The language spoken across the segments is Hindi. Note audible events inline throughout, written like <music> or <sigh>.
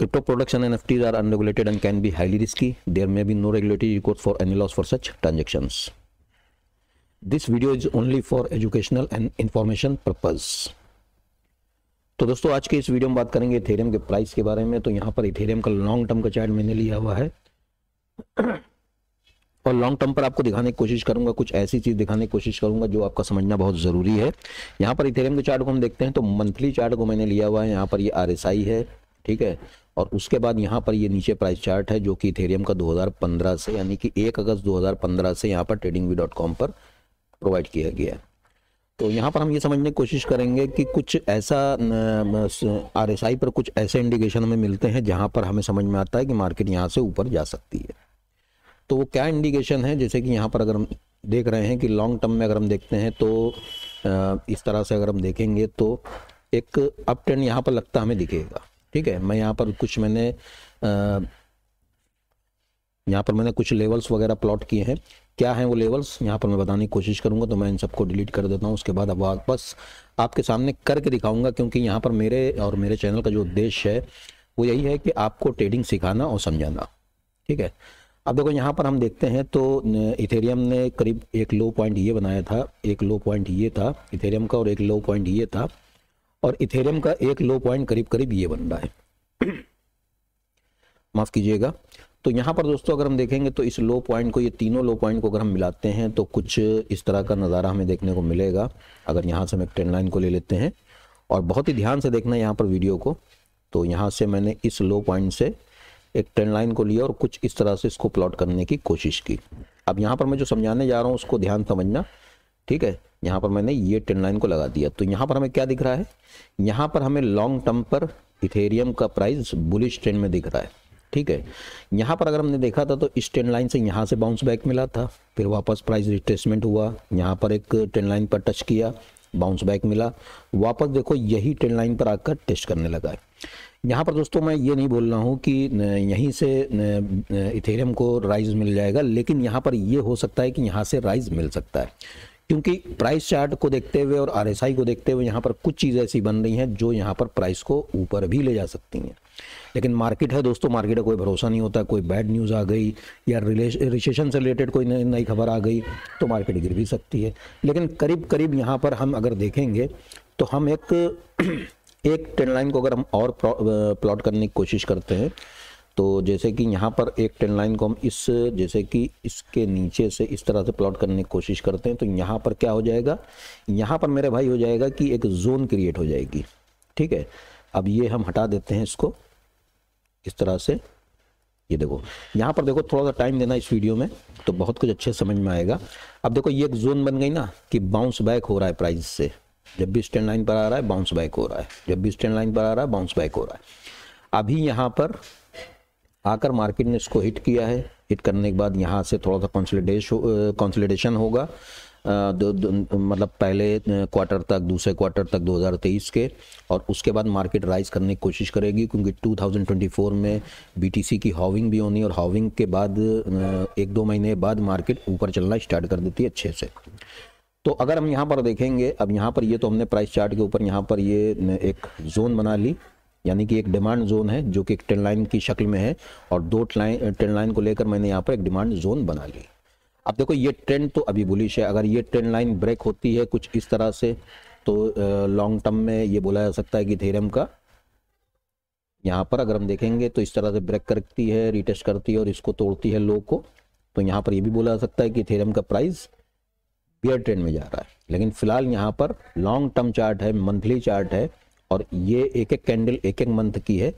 Crypto products and NFTs are unregulated and can be highly risky. There may be no regulatory recourse for any loss for such transactions. This video is only for educational and information purpose. तो दोस्तों आज के इस वीडियो में बात करेंगे इथेरियम के प्राइस के बारे में तो यहाँ पर इथेरियम का लॉन्ग टर्म का चार्ट मैंने लिया हुआ है और लॉन्ग टर्म पर आपको दिखाने की कोशिश करूंगा कुछ ऐसी चीज दिखाने की कोशिश करूंगा जो आपका समझना बहुत जरूरी है यहाँ पर इथेरियम के चार्ट को हम देखते हैं तो मंथली चार्ट को मैंने लिया हुआ है यहाँ पर ये आर है ठीक है और उसके बाद यहाँ पर ये नीचे प्राइस चार्ट है जो कि इथेरियम का 2015 से यानी कि 1 अगस्त 2015 से यहाँ पर ट्रेडिंग वी पर प्रोवाइड किया गया है तो यहाँ पर हम ये समझने की कोशिश करेंगे कि कुछ ऐसा आर एस आई पर कुछ ऐसे इंडिकेशन हमें मिलते हैं जहाँ पर हमें समझ में आता है कि मार्केट यहाँ से ऊपर जा सकती है तो वो क्या इंडिकेशन है जैसे कि यहाँ पर अगर हम देख रहे हैं कि लॉन्ग टर्म में अगर हम देखते हैं तो इस तरह से अगर हम देखेंगे तो एक अप ट्रेंड यहाँ पर लगता हमें दिखेगा ठीक है मैं यहाँ पर कुछ मैंने यहाँ पर मैंने कुछ लेवल्स वगैरह प्लॉट किए हैं क्या है वो लेवल्स यहाँ पर मैं बताने की कोशिश करूंगा तो मैं इन सबको डिलीट कर देता हूँ उसके बाद अब वापस आपके सामने करके दिखाऊंगा क्योंकि यहाँ पर मेरे और मेरे चैनल का जो उद्देश्य है वो यही है कि आपको ट्रेडिंग सिखाना और समझाना ठीक है अब देखो यहाँ पर हम देखते हैं तो इथेरियम ने करीब एक लो पॉइंट ये बनाया था एक लो पॉइंट ये था इथेरियम का और एक लो पॉइंट ये था और इथेरियम का एक लो पॉइंट करीब करीब ये बन रहा है माफ़ कीजिएगा तो यहाँ पर दोस्तों अगर हम देखेंगे तो इस लो पॉइंट को ये तीनों लो पॉइंट को अगर हम मिलाते हैं तो कुछ इस तरह का नज़ारा हमें देखने को मिलेगा अगर यहाँ से हम एक ट्रेन लाइन को ले लेते हैं और बहुत ही ध्यान से देखना यहाँ पर वीडियो को तो यहाँ से मैंने इस लो पॉइंट से एक ट्रेंड लाइन को लिया और कुछ इस तरह से इसको प्लॉट करने की कोशिश की अब यहाँ पर मैं जो समझाने जा रहा हूँ उसको ध्यान समझना ठीक है यहाँ पर मैंने ये ट्रेंड लाइन को लगा दिया तो यहाँ पर हमें क्या दिख रहा है यहाँ पर हमें लॉन्ग टर्म पर इथेरियम का प्राइस बुलिश ट्रेंड में दिख रहा है ठीक है यहाँ पर अगर हमने देखा था तो इस ट्रेंड लाइन से यहाँ से बाउंस बैक मिला था फिर वापस प्राइस रिट्रेसमेंट हुआ यहाँ पर एक ट्रेंड लाइन पर टच किया बाउंस बैक मिला वापस देखो यही ट्रेंड लाइन पर आकर टेस्ट करने लगा है यहाँ पर दोस्तों मैं ये नहीं बोल रहा हूँ कि यहीं से इथेरियम को राइज मिल जाएगा लेकिन यहाँ पर ये हो सकता है कि यहाँ से राइज मिल सकता है क्योंकि प्राइस चार्ट को देखते हुए और आरएसआई को देखते हुए यहाँ पर कुछ चीज़ें ऐसी बन रही हैं जो यहाँ पर प्राइस को ऊपर भी ले जा सकती हैं लेकिन मार्केट है दोस्तों मार्केट का कोई भरोसा नहीं होता कोई बैड न्यूज़ आ गई या रिलेशन से रिलेटेड कोई नई खबर आ गई तो मार्केट गिर भी सकती है लेकिन करीब करीब यहाँ पर हम अगर देखेंगे तो हम एक <clears throat> एक ट्रेंड लाइन को अगर हम और प्लॉट करने की कोशिश करते हैं तो जैसे कि यहाँ पर एक टेन लाइन को हम इस जैसे कि इसके नीचे से इस तरह से प्लॉट करने की कोशिश करते हैं तो यहाँ पर क्या हो जाएगा यहाँ पर मेरे भाई हो जाएगा कि एक जोन क्रिएट हो जाएगी ठीक है अब ये हम हटा देते हैं इसको इस तरह से ये देखो यहाँ पर देखो थोड़ा सा टाइम देना इस वीडियो में तो बहुत कुछ अच्छे समझ में आएगा अब देखो ये एक जोन बन गई ना कि बाउंस बैक हो रहा है प्राइस से जब भी स्टैंड लाइन पर आ रहा है बाउंस बैक हो रहा है जब भी स्टैंड लाइन पर आ रहा है बाउंस बैक हो रहा है अभी यहाँ पर आकर मार्केट ने इसको हिट किया है हिट करने के बाद यहाँ से थोड़ा सा कॉन्सलिडेशन कॉन्सलिडेशन होगा दो, दो, मतलब पहले क्वार्टर तक दूसरे क्वार्टर तक 2023 के और उसके बाद मार्केट राइज करने की कोशिश करेगी क्योंकि 2024 में बीटीसी की हाउविंग भी होनी और हाउविंग के बाद एक दो महीने बाद मार्केट ऊपर चलना स्टार्ट कर देती है अच्छे से तो अगर हम यहाँ पर देखेंगे अब यहाँ पर ये तो हमने प्राइस चार्ट के ऊपर यहाँ पर ये एक जोन बना ली यानी कि एक डिमांड जोन है जो कि एक ट्रेंड लाइन की शक्ल में है और दो ट्रेन ट्रेन लाइन को लेकर मैंने यहाँ पर एक डिमांड जोन बना ली अब देखो ये ट्रेंड तो अभी बुलिश है अगर ये ट्रेंड लाइन ब्रेक होती है कुछ इस तरह से तो लॉन्ग टर्म में ये बोला जा सकता है कि थेरम का यहाँ पर अगर हम देखेंगे तो इस तरह से ब्रेक करती है रिटेस्ट करती है और इसको तोड़ती है लोग को तो यहाँ पर ये भी बोला जा सकता है कि थेरम का प्राइस बियर ट्रेंड में जा रहा है लेकिन फिलहाल यहाँ पर लॉन्ग टर्म चार्ट है मंथली चार्ट है और ये एक एक कैंडल एक एक मंथ की है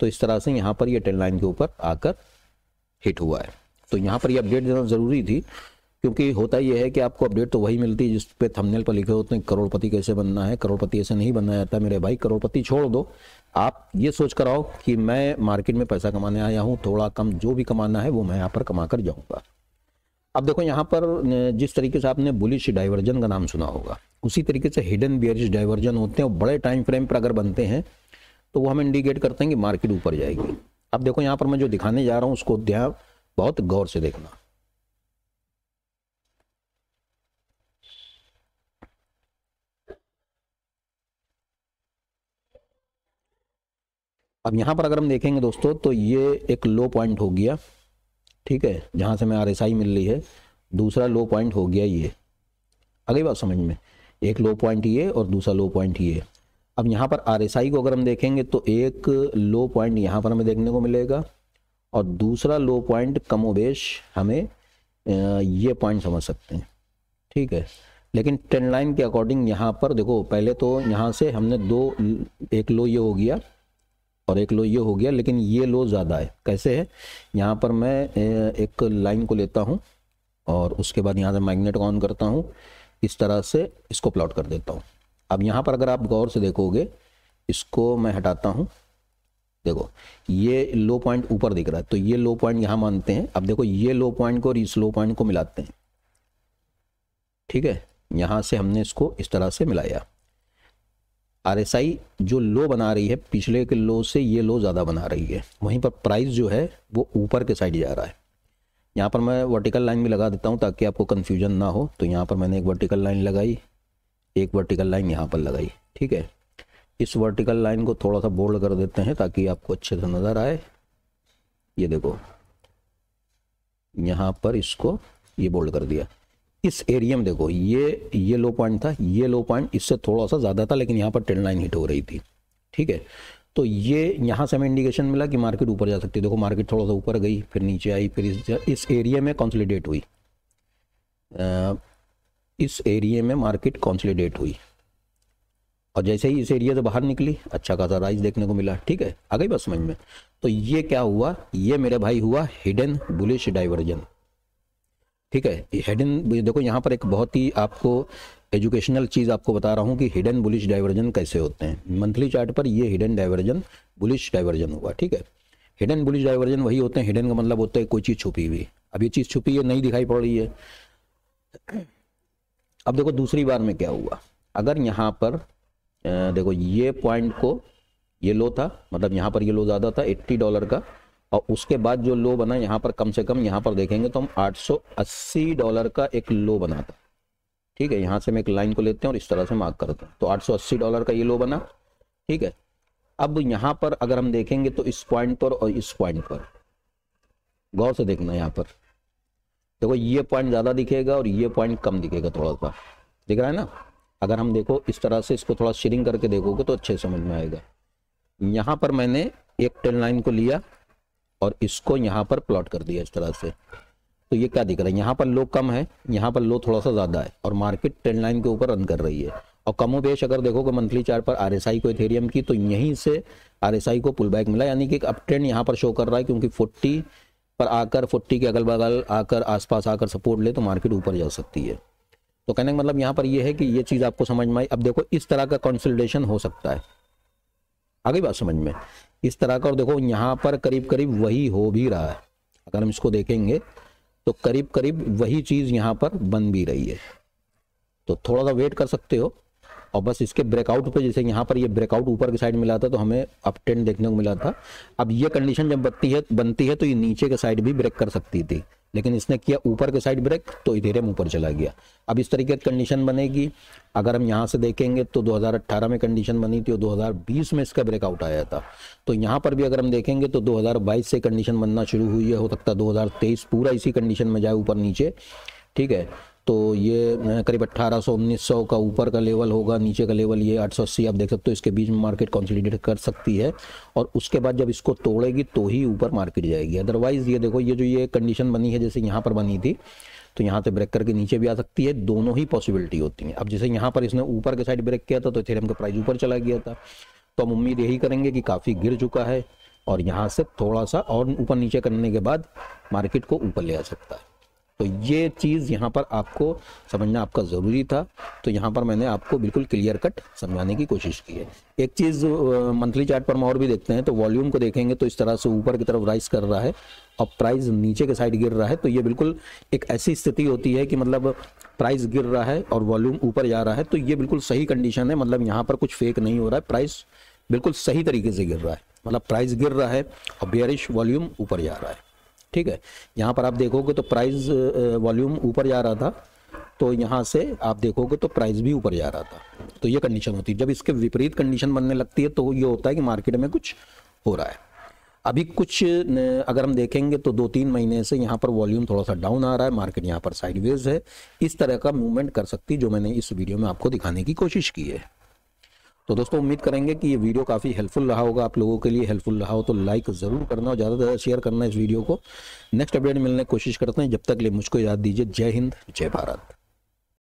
तो इस तरह से यहाँ पर ये टेन लाइन के ऊपर आकर हिट हुआ है तो यहाँ पर ये अपडेट देना ज़रूरी थी क्योंकि होता यह है कि आपको अपडेट तो वही मिलती है जिस पे थंबनेल पर लिखे होते तो हैं करोड़पति कैसे बनना है करोड़पति ऐसे नहीं बनना जाता मेरे भाई करोड़पति छोड़ दो आप ये सोच कर आओ कि मैं मार्केट में पैसा कमाने आया हूँ थोड़ा कम जो भी कमाना है वो मैं यहाँ पर कमा कर जाऊँगा अब देखो यहाँ पर जिस तरीके से आपने बुलिश डाइवर्जन का नाम सुना होगा उसी तरीके से हिडन बियरिश डाइवर्जन होते हैं और बड़े टाइम फ्रेम पर अगर बनते हैं तो वो हम इंडिकेट करते हैं कि मार्केट ऊपर जाएगी अब देखो यहाँ पर मैं जो दिखाने जा रहा हूँ उसको ध्यान बहुत गौर से देखना अब यहाँ पर अगर हम देखेंगे दोस्तों तो ये एक लो पॉइंट हो गया ठीक है जहाँ से हमें आर मिल रही है दूसरा लो पॉइंट हो गया ये अगली बात समझ में एक लो पॉइंट ये और दूसरा लो पॉइंट ये अब यहाँ पर आर को अगर हम देखेंगे तो एक लो पॉइंट यहाँ पर हमें देखने को मिलेगा और दूसरा लो पॉइंट कमोबेश हमें ये पॉइंट समझ सकते हैं ठीक है लेकिन ट्रेंड लाइन के अकॉर्डिंग यहाँ पर देखो पहले तो यहाँ से हमने दो एक लो ये हो गया और एक लो ये हो गया लेकिन ये लो ज़्यादा है कैसे है यहाँ पर मैं एक लाइन को लेता हूँ और उसके बाद यहाँ से मैग्नेट ऑन करता हूँ इस तरह से इसको प्लॉट कर देता हूँ अब यहाँ पर अगर आप गौर से देखोगे इसको मैं हटाता हूँ देखो ये लो पॉइंट ऊपर दिख रहा है तो ये लो पॉइंट यहाँ मानते हैं अब देखो ये लो पॉइंट को और इस लो पॉइंट को मिलाते हैं ठीक है यहाँ से हमने इसको इस तरह से मिलाया आर जो लो बना रही है पिछले के लो से ये लो ज़्यादा बना रही है वहीं पर प्राइस जो है वो ऊपर के साइड जा रहा है यहाँ पर मैं वर्टिकल लाइन भी लगा देता हूँ ताकि आपको कन्फ्यूजन ना हो तो यहाँ पर मैंने एक वर्टिकल लाइन लगाई एक वर्टिकल लाइन यहाँ पर लगाई ठीक है इस वर्टिकल लाइन को थोड़ा सा बोल्ड कर देते हैं ताकि आपको अच्छे से नज़र आए ये देखो यहाँ पर इसको ये बोल्ड कर दिया इस एरिया में देखो ये ये लो पॉइंट था ये लो पॉइंट इससे थोड़ा सा ज़्यादा था लेकिन यहाँ पर टेन लाइन हिट हो रही थी ठीक है तो ये यहाँ से हमें इंडिकेशन मिला कि मार्केट ऊपर जा सकती है देखो मार्केट थोड़ा सा ऊपर गई फिर नीचे आई फिर इस, इस एरिया में कॉन्सोलीडेट हुई इस एरिया में मार्केट कॉन्सोलीडेट हुई और जैसे ही इस एरिया से बाहर निकली अच्छा खासा राइज देखने को मिला ठीक है आ गई बस समझ में तो ये क्या हुआ ये मेरे भाई हुआ हिडन बुलिश डाइवर्जन ठीक है हिडन देखो यहाँ पर एक बहुत ही आपको एजुकेशनल चीज़ आपको बता रहा हूँ कि हिडन बुलिश डाइवर्जन कैसे होते हैं मंथली चार्ट पर ये हिडन डाइवर्जन बुलिश डाइवर्जन हुआ ठीक है हिडन बुलिश डाइवर्जन वही होते हैं हिडन का मतलब होता है कोई चीज़ छुपी हुई अब ये चीज़ छुपी है नहीं दिखाई पड़ रही है अब देखो दूसरी बार में क्या हुआ अगर यहाँ पर देखो ये पॉइंट को ये लो था मतलब यहाँ पर ये लो ज़्यादा था एट्टी डॉलर का और उसके बाद जो लो बना यहाँ पर कम से कम यहाँ पर देखेंगे तो हम 880 डॉलर का एक लो बना था ठीक है यहाँ से हम एक लाइन को लेते हैं और इस तरह से मार्क करते हैं तो 880 डॉलर का ये लो बना ठीक है अब यहाँ पर अगर हम देखेंगे तो इस पॉइंट पर और इस पॉइंट पर गौर से देखना यहाँ पर देखो ये पॉइंट ज़्यादा दिखेगा और ये पॉइंट कम दिखेगा थोड़ा सा दिख रहा है ना अगर हम देखो इस तरह से इसको थोड़ा शेयरिंग करके देखोगे तो अच्छे समझ में आएगा यहाँ पर मैंने एक टेन लाइन को लिया और इसको यहाँ पर प्लॉट कर दिया इस तरह से तो ये क्या दिख रहा है यहाँ पर लो कम है यहाँ पर लो थोड़ा सा ज़्यादा है और मार्केट ट्रेंड लाइन के ऊपर रन कर रही है और कमो बेश अगर देखोगे मंथली चार्ट पर आरएसआई को इथेरियम की तो यहीं से आरएसआई को पुल बैक मिला यानी कि एक अप ट्रेंड यहाँ पर शो कर रहा है क्योंकि फोर्टी पर आकर फोर्टी के अगल बगल आकर आसपास आकर सपोर्ट ले तो मार्केट ऊपर जा सकती है तो कहने का मतलब यहाँ पर यह है कि ये चीज़ आपको समझ में आई अब देखो इस तरह का कंसल्टेशन हो सकता है आगे बात समझ में इस तरह का और देखो यहाँ पर करीब करीब वही हो भी रहा है अगर हम इसको देखेंगे तो करीब करीब वही चीज़ यहाँ पर बन भी रही है तो थोड़ा सा वेट कर सकते हो और बस इसके ब्रेकआउट पे जैसे यहाँ पर ये ब्रेकआउट ऊपर की साइड मिला था तो हमें अप देखने को मिला था अब ये कंडीशन जब बनती है बनती है तो ये नीचे के साइड भी ब्रेक कर सकती थी लेकिन इसने किया ऊपर के साइड ब्रेक तो हम ऊपर चला गया अब इस तरीके की कंडीशन बनेगी अगर हम यहाँ से देखेंगे तो 2018 में कंडीशन बनी थी और 2020 में इसका ब्रेकआउट आया था तो यहाँ पर भी अगर हम देखेंगे तो 2022 से कंडीशन बनना शुरू हुई है हो सकता है दो पूरा इसी कंडीशन में जाए ऊपर नीचे ठीक है तो ये करीब 1800 सौ का ऊपर का लेवल होगा नीचे का लेवल ये 880 आप देख सकते हो इसके बीच में मार्केट कॉन्सोलिडेट कर सकती है और उसके बाद जब इसको तोड़ेगी तो ही ऊपर मार्केट जाएगी अदरवाइज़ ये देखो ये जो ये कंडीशन बनी है जैसे यहाँ पर बनी थी तो यहाँ से ब्रेक करके नीचे भी आ सकती है दोनों ही पॉसिबिलिटी होती हैं अब जैसे यहाँ पर इसने ऊपर के साइड ब्रेक किया था तो इथेरियम का प्राइस ऊपर चला गया था तो हम उम्मीद यही करेंगे कि काफ़ी गिर चुका है और यहाँ से थोड़ा सा और ऊपर नीचे करने के बाद मार्केट को ऊपर ले आ सकता है तो ये चीज़ यहाँ पर आपको समझना आपका ज़रूरी था तो यहाँ पर मैंने आपको बिल्कुल क्लियर कट समझाने की कोशिश की है एक चीज़ मंथली चार्ट पर हम और भी देखते हैं तो वॉल्यूम को देखेंगे तो इस तरह से ऊपर की तरफ राइस कर रहा है और प्राइस नीचे के साइड गिर रहा है तो ये बिल्कुल एक ऐसी स्थिति होती है कि मतलब प्राइस गिर रहा है और वॉल्यूम ऊपर जा रहा है तो ये बिल्कुल सही कंडीशन है मतलब यहाँ पर कुछ फेक नहीं हो रहा है प्राइस बिल्कुल सही तरीके से गिर रहा है मतलब प्राइस गिर रहा है और बेरिश वॉल्यूम ऊपर जा रहा है ठीक है यहाँ पर आप देखोगे तो प्राइस वॉल्यूम ऊपर जा रहा था तो यहाँ से आप देखोगे तो प्राइस भी ऊपर जा रहा था तो ये कंडीशन होती है जब इसके विपरीत कंडीशन बनने लगती है तो ये होता है कि मार्केट में कुछ हो रहा है अभी कुछ अगर हम देखेंगे तो दो तीन महीने से यहाँ पर वॉल्यूम थोड़ा सा डाउन आ रहा है मार्केट यहाँ पर साइडवेज है इस तरह का मूवमेंट कर सकती जो मैंने इस वीडियो में आपको दिखाने की कोशिश की है तो दोस्तों उम्मीद करेंगे कि ये वीडियो काफ़ी हेल्पफुल रहा होगा आप लोगों के लिए हेल्पफुल रहा हो तो लाइक ज़रूर करना और ज़्यादा से ज़्यादा शेयर करना इस वीडियो को नेक्स्ट अपडेट मिलने की कोशिश करते हैं जब तक लिए मुझको याद दीजिए जय हिंद जय भारत